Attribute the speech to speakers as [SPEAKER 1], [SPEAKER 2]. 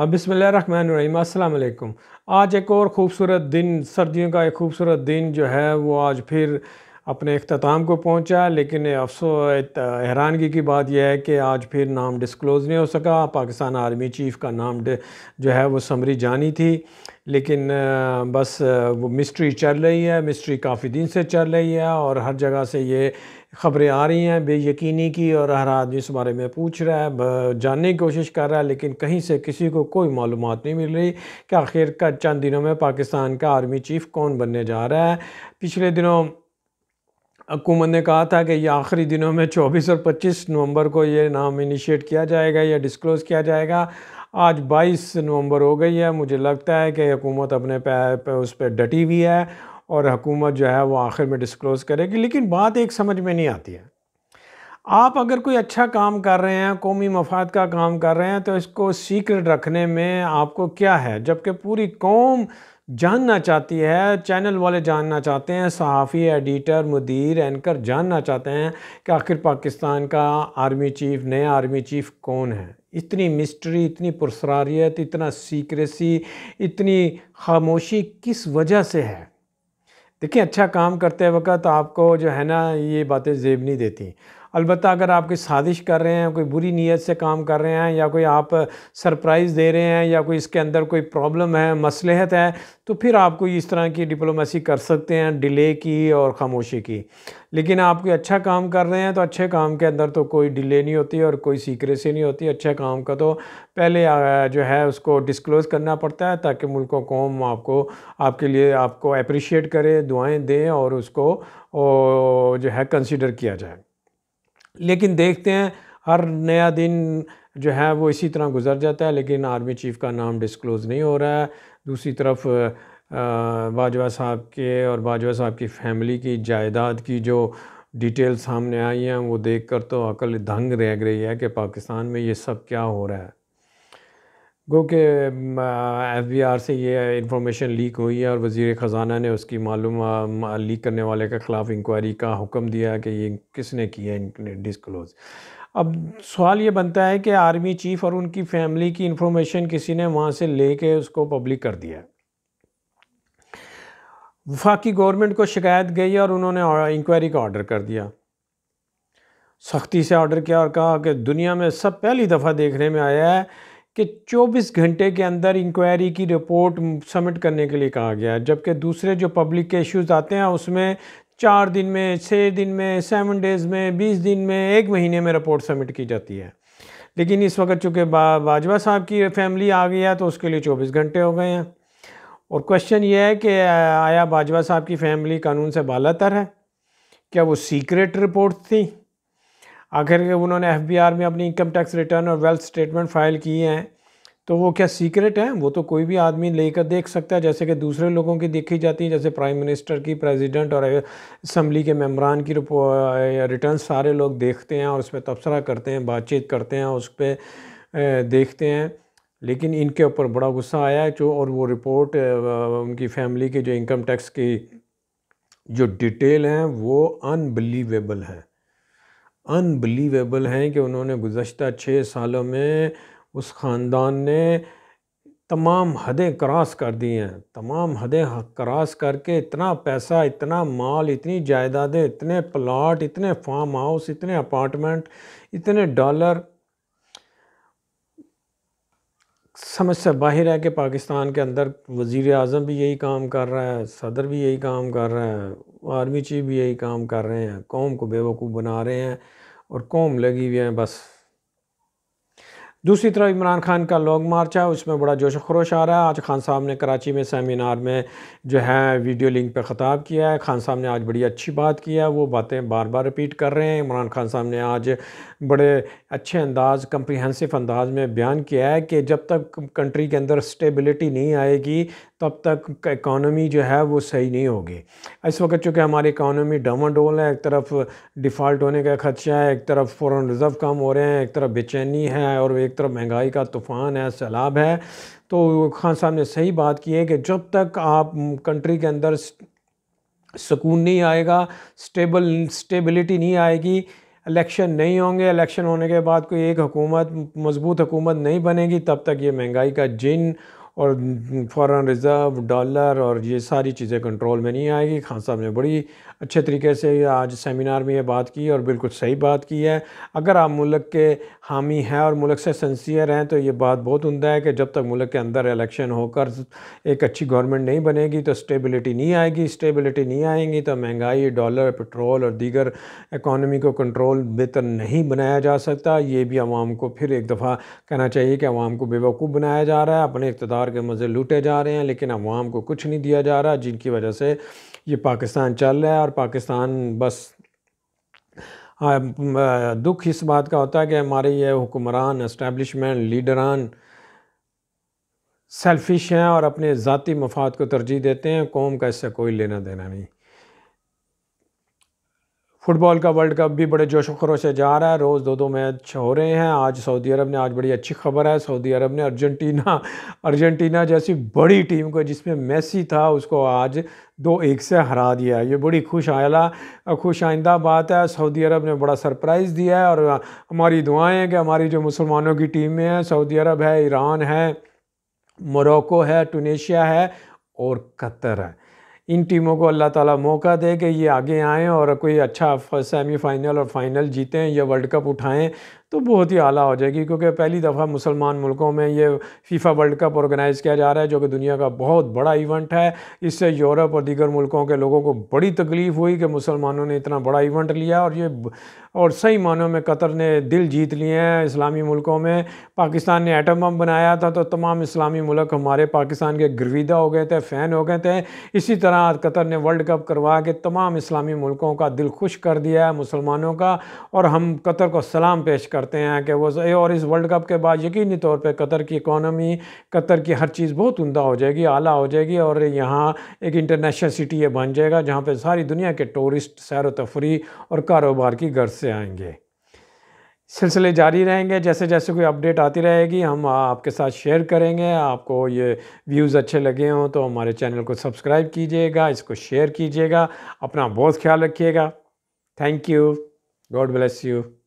[SPEAKER 1] अस्सलाम अल्लाम आज एक और ख़ूबसूरत दिन सर्दियों का एक ख़ूबसूरत दिन जो है वो आज फिर अपने अख्ताम को पहुंचा लेकिन अफसो हैरानगी की बात यह है कि आज फिर नाम डिस्क्लोज़ नहीं हो सका पाकिस्तान आर्मी चीफ़ का नाम जो है वो समरी जानी थी लेकिन बस वो मिस्ट्री चल रही है मिस्ट्री काफ़ी दिन से चल रही है और हर जगह से ये ख़बरें आ रही हैं बेयकीनी की और हर आदमी इस बारे में पूछ रहा है जानने की कोशिश कर रहा है लेकिन कहीं से किसी को कोई मालूम नहीं मिल रही कि आखिर का चंद दिनों में पाकिस्तान का आर्मी चीफ कौन बनने जा रहा है पिछले दिनों हुकूमत ने कहा था कि ये आखिरी दिनों में 24 और 25 नवंबर को ये नाम इनिशिएट किया जाएगा या डिस्क्लोज़ किया जाएगा आज 22 नवंबर हो गई है मुझे लगता है कि हुकूमत अपने पैर पे उस पर डटी हुई है और हुकूमत जो है वो आखिर में डिस्क्लोज़ करेगी लेकिन बात एक समझ में नहीं आती है आप अगर कोई अच्छा काम कर रहे हैं कौमी मफाद का काम कर रहे हैं तो इसको सीक्रेट रखने में आपको क्या है जबकि पूरी कौम जानना चाहती है चैनल वाले जानना चाहते हैं सहाफ़ी एडिटर मुदीर एंकर जानना चाहते हैं कि आखिर पाकिस्तान का आर्मी चीफ़ नया आर्मी चीफ़ कौन है इतनी मिस्ट्री इतनी पुरसरारियत इतना सीक्रेसी इतनी खामोशी किस वजह से है देखिए अच्छा काम करते वक्त आपको जो है ना ये बातें जेब नहीं देती अलबत्त अगर आप कोई साजिश कर रहे हैं कोई बुरी नीयत से काम कर रहे हैं या कोई आप सरप्राइज़ दे रहे हैं या कोई इसके अंदर कोई प्रॉब्लम है मसलहत है तो फिर आप कोई इस तरह की डिप्लोमेसी कर सकते हैं डिले की और ख़ामोशी की लेकिन आप कोई अच्छा काम कर रहे हैं तो अच्छे काम के अंदर तो कोई डिले नहीं होती और कोई सीक्रेसी नहीं होती अच्छे काम का तो पहले जो है उसको डिस्क्लोज़ करना पड़ता है ताकि मुल्क कौम आपको आपके लिए आपको अप्रिशिएट करे दुआएं दें और उसको जो है कंसिडर किया जाए लेकिन देखते हैं हर नया दिन जो है वो इसी तरह गुजर जाता है लेकिन आर्मी चीफ़ का नाम डिस्क्लोज़ नहीं हो रहा है दूसरी तरफ बाजवा साहब के और बाजवा साहब की फैमिली की जायदाद की जो डिटेल सामने आई हैं वो देखकर तो अकल दंग रह गई है कि पाकिस्तान में ये सब क्या हो रहा है गो के एफ बी आर से ये इंफॉर्मेशन लीक हुई है और वज़ी ख़जाना ने उसकी मालूम लीक करने वाले के ख़िलाफ़ इंक्वायरी का हुक्म दिया कि ये किसने की है डिसक्लोज़ अब सवाल ये बनता है कि आर्मी चीफ़ और उनकी फैमिली की इंफॉर्मेशन किसी ने वहाँ से ले कर उसको पब्लिक कर दिया वफाकी गवर्नमेंट को शिकायत गई और उन्होंने इंक्वायरी का ऑर्डर कर दिया सख्ती से ऑर्डर किया और कहा कि दुनिया में सब पहली दफ़ा देखने में आया है कि 24 घंटे के अंदर इंक्वायरी की रिपोर्ट सबमिट करने के लिए कहा गया जबकि दूसरे जो पब्लिक के इश्यूज़ आते हैं उसमें चार दिन में छः दिन में सेवन डेज़ में बीस दिन में एक महीने में रिपोर्ट सबमिट की जाती है लेकिन इस वक्त चूँकि बाजवा साहब की फैमिली आ गई है तो उसके लिए चौबीस घंटे हो गए हैं और क्वेश्चन ये है कि आया बाजवा साहब की फैमिली कानून से बालातर है क्या वो सीक्रेट रिपोर्ट थी आखिर उन्होंने एफ में अपनी इनकम टैक्स रिटर्न और वेल्थ स्टेटमेंट फाइल किए हैं तो वो क्या सीक्रेट हैं वो तो कोई भी आदमी लेकर देख सकता है जैसे कि दूसरे लोगों की देखी जाती है जैसे प्राइम मिनिस्टर की प्रेसिडेंट और असम्बली के मम्बरान की रिटर्न सारे लोग देखते हैं और उस पर तबसरा करते हैं बातचीत करते हैं उस पर देखते हैं लेकिन इनके ऊपर बड़ा गुस्सा आया है जो और वो रिपोर्ट उनकी फैमिली की जो इनकम टैक्स की जो डिटेल हैं वो अनबिलीवेबल हैं अनबिलीवेबल हैं कि उन्होंने गुजशत छः सालों में उस ख़ानदान ने तमाम हदें क्रॉस कर दी हैं तमाम हदें क्रॉस करके इतना पैसा इतना माल इतनी जायदादें इतने प्लाट इतने फार्म हाउस इतने अपार्टमेंट इतने डॉलर समझ से बाहर है कि पाकिस्तान के अंदर वज़ी अजम भी यही काम कर रहा है सदर भी यही काम कर रहा है आर्मी चीफ भी यही काम कर रहे हैं कौम को बेवकूफ़ बना रहे हैं और कौम लगी हुई है बस दूसरी तरफ इमरान खान का लॉन्ग मार्च है उसमें बड़ा जोश खरोश आ रहा है आज खान साहब ने कराची में सेमिनार में जो है वीडियो लिंक पर ख़ताब किया है खान साहब ने आज बड़ी अच्छी बात की है वो बातें बार बार रिपीट कर रहे हैं इमरान खान साहब ने आज बड़े अच्छे अंदाज कंप्रिहेंसिव अंदाज में बयान किया है कि जब तक कंट्री के अंदर स्टेबिलिटी नहीं आएगी तब तक इकानमी जो है वो सही नहीं होगी इस वक्त चूँकि हमारी इकॉनमी डोल है एक तरफ डिफ़ाल्ट होने का खदशा है एक तरफ फ़ौरन रिज़र्व कम हो रहे हैं एक तरफ बेचैनी है और एक तरफ महंगाई का तूफ़ान है सैलाब है तो खान साहब ने सही बात की है कि जब तक आप कंट्री के अंदर सुकून नहीं आएगा स्टेबल स्टेबिलिटी नहीं आएगी इलेक्शन नहीं होंगे इलेक्शन होने के बाद कोई एक हुकूमत मजबूत हुकूमत नहीं बनेगी तब तक ये महंगाई का जिन और फ़ॉरेन रिज़र्व डॉलर और ये सारी चीज़ें कंट्रोल में नहीं आएगी खान साहब ने बड़ी अच्छे तरीके से आज सेमिनार में ये बात की और बिल्कुल सही बात की है अगर आप मुल्क के हामी हैं और मुल्क से सेंसियर हैं तो ये बात बहुत उमदा है कि जब तक मुल्क के अंदर इलेक्शन होकर एक अच्छी गवर्नमेंट नहीं बनेगी तो स्टेबिलिटी नहीं आएगी स्टेबिलिटी नहीं आएगी तो महंगाई डॉलर पेट्रोल और दीगर इकानमी को कंट्रोल तो बेहतर नहीं बनाया जा सकता ये भी आवाम को फिर एक दफ़ा कहना चाहिए कि आवाम को बेवकूफ़ बनाया जा रहा है अपने इकतदार इकतदार के मज़े लूटे जा रहे हैं लेकिन अवाम को कुछ नहीं दिया जा रहा जिनकी वजह से ये पाकिस्तान चल रहा है और पाकिस्तान बस दुख इस बात का होता है कि हमारे ये हुक्मरान इस्टेबलिशमेंट लीडरान सेल्फिश हैं और अपने ज़ाती मफाद को तरजीह देते हैं कौम का इससे कोई लेना देना नहीं फुटबॉल का वर्ल्ड कप भी बड़े जोश खरोश से जा रहा है रोज़ दो दो मैच हो रहे हैं आज सऊदी अरब ने आज बड़ी अच्छी खबर है सऊदी अरब ने अर्जेंटीना अर्जेंटीना जैसी बड़ी टीम को जिसमें मेसी था उसको आज दो एक से हरा दिया है ये बड़ी खुश आयला खुश आइंदा बात है सऊदी अरब ने बड़ा सरप्राइज़ दिया है और हमारी दुआएँ हैं कि हमारी जो मुसलमानों की टीम में है सऊदी अरब है ईरान है मोरको है टूनेशिया है और कतर है इन टीमों को अल्लाह ताला मौका दे कि ये आगे आएँ और कोई अच्छा सेमीफाइनल और फाइनल जीतें या वर्ल्ड कप उठाएँ तो बहुत ही आला हो जाएगी क्योंकि पहली दफ़ा मुसलमान मुल्कों में ये फीफा वर्ल्ड कप ऑर्गेनाइज़ किया जा रहा है जो कि दुनिया का बहुत बड़ा इवेंट है इससे यूरोप और दीगर मुल्कों के लोगों को बड़ी तकलीफ़ हुई कि मुसलमानों ने इतना बड़ा इवेंट लिया और ये और सही मानों में कतर ने दिल जीत लिए हैं इस्लामी मुल्कों में पाकिस्तान ने एटम बम बनाया था तो तमाम इस्लामी मुल्क हमारे पाकिस्तान के गर्विदा हो गए थे फ़ैन हो गए थे इसी तरह कतर ने वर्ल्ड कप करवा के तमाम इस्लामी मुल्कों का दिल खुश कर दिया है मुसलमानों का और हम कतर को सलाम पेश कर करते हैं कि वो और इस वर्ल्ड कप के बाद यकीनी तौर पे कतर की इकॉनमी कतर की हर चीज़ बहुत उमदा हो जाएगी आला हो जाएगी और यहाँ एक इंटरनेशनल सिटी ये बन जाएगा जहाँ पर सारी दुनिया के टूरिस्ट सैर तफरी और कारोबार की गर्ज से आएंगे सिलसिले जारी रहेंगे जैसे जैसे कोई अपडेट आती रहेगी हम आपके साथ शेयर करेंगे आपको ये व्यूज़ अच्छे लगे हों तो हमारे चैनल को सब्सक्राइब कीजिएगा इसको शेयर कीजिएगा अपना बहुत ख्याल रखिएगा thank you God bless you